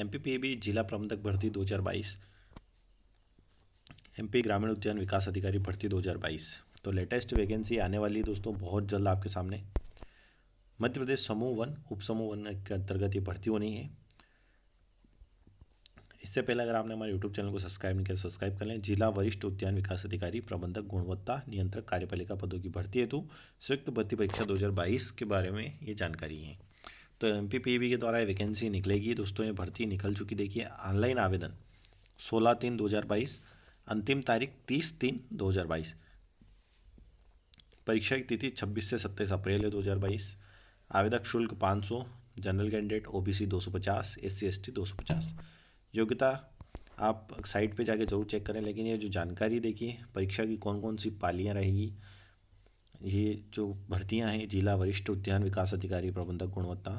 M P जिला प्रबंधक भर्ती दो हज़ार बाईस पी ग्रामीण उद्यान विकास अधिकारी भर्ती 2022 तो लेटेस्ट वैकेंसी आने वाली है दोस्तों बहुत जल्द आपके सामने मध्य प्रदेश समूह वन उप समूह वन के अंतर्गत ये भर्ती होनी है इससे पहले अगर आपने हमारे यूट्यूब चैनल को सब्सक्राइब नहीं किया तो सब्सक्राइब कर लें जिला वरिष्ठ उद्यान विकास अधिकारी प्रबंधक गुणवत्ता नियंत्रक कार्यपालिका पदों की भर्ती हेतु संयुक्त भर्ती परीक्षा 2022 के बारे में ये जानकारी है तो एम e के द्वारा वैकेंसी निकलेगी दोस्तों ये भर्ती निकल चुकी देखिए ऑनलाइन आवेदन सोलह तीन दो हज़ार बाईस अंतिम तारीख तीस तीन दो हज़ार बाईस परीक्षा की तिथि छब्बीस से सत्ताईस अप्रैल है दो हज़ार बाईस आवेदक शुल्क पाँच सौ जनरल कैंडिडेट ओबीसी 250 दो सौ पचास योग्यता आप साइट पे जाके ज़रूर चेक करें लेकिन ये जो जानकारी देखिए परीक्षा की कौन कौन सी पालियाँ रहेगी ये जो भर्तियां हैं जिला वरिष्ठ उद्यान विकास अधिकारी प्रबंधक गुणवत्ता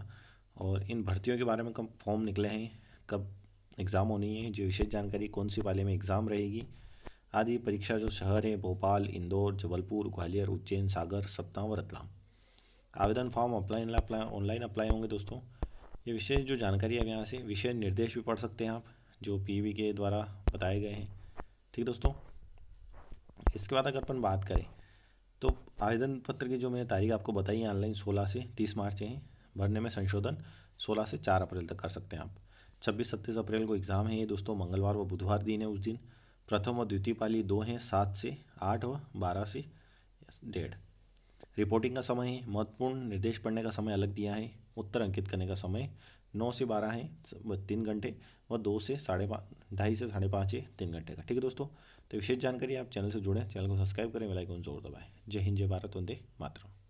और इन भर्तियों के बारे में कब फॉर्म निकले हैं कब एग्ज़ाम होनी है जो विशेष जानकारी कौन सी वाले में एग्ज़ाम रहेगी आदि परीक्षा जो शहर है भोपाल इंदौर जबलपुर ग्वालियर उज्जैन सागर सतना व रतलाम आवेदन form offline apply online apply होंगे दोस्तों ये विशेष जो जानकारी है यहाँ से विशेष निर्देश भी पढ़ सकते हैं आप जो पी के द्वारा बताए गए हैं ठीक दोस्तों इसके बाद अगर अपन बात करें तो आवेदन पत्र की जो मैंने तारीख आपको बताई है ऑनलाइन सोलह से तीस मार्च है भरने में संशोधन सोलह से चार अप्रैल तक कर सकते हैं आप छब्बीस सत्ताईस अप्रैल को एग्ज़ाम है ये दोस्तों मंगलवार व बुधवार दिन है उस दिन प्रथम और द्वितीय पाली दो हैं सात से आठ व बारह से डेढ़ रिपोर्टिंग का समय है महत्वपूर्ण निर्देश पढ़ने का समय अलग दिया है उत्तर अंकित करने का समय नौ से बारह हैं तीन घंटे और दो से साढ़े पाँच ढाई से साढ़े पाँच है तीन घंटे का ठीक है दोस्तों तो विशेष जानकारी आप चैनल से जुड़ें चैनल को सब्सक्राइब करें वेलाइकन जोर दबाएँ जय हिंद जय भारत वंदे मातरम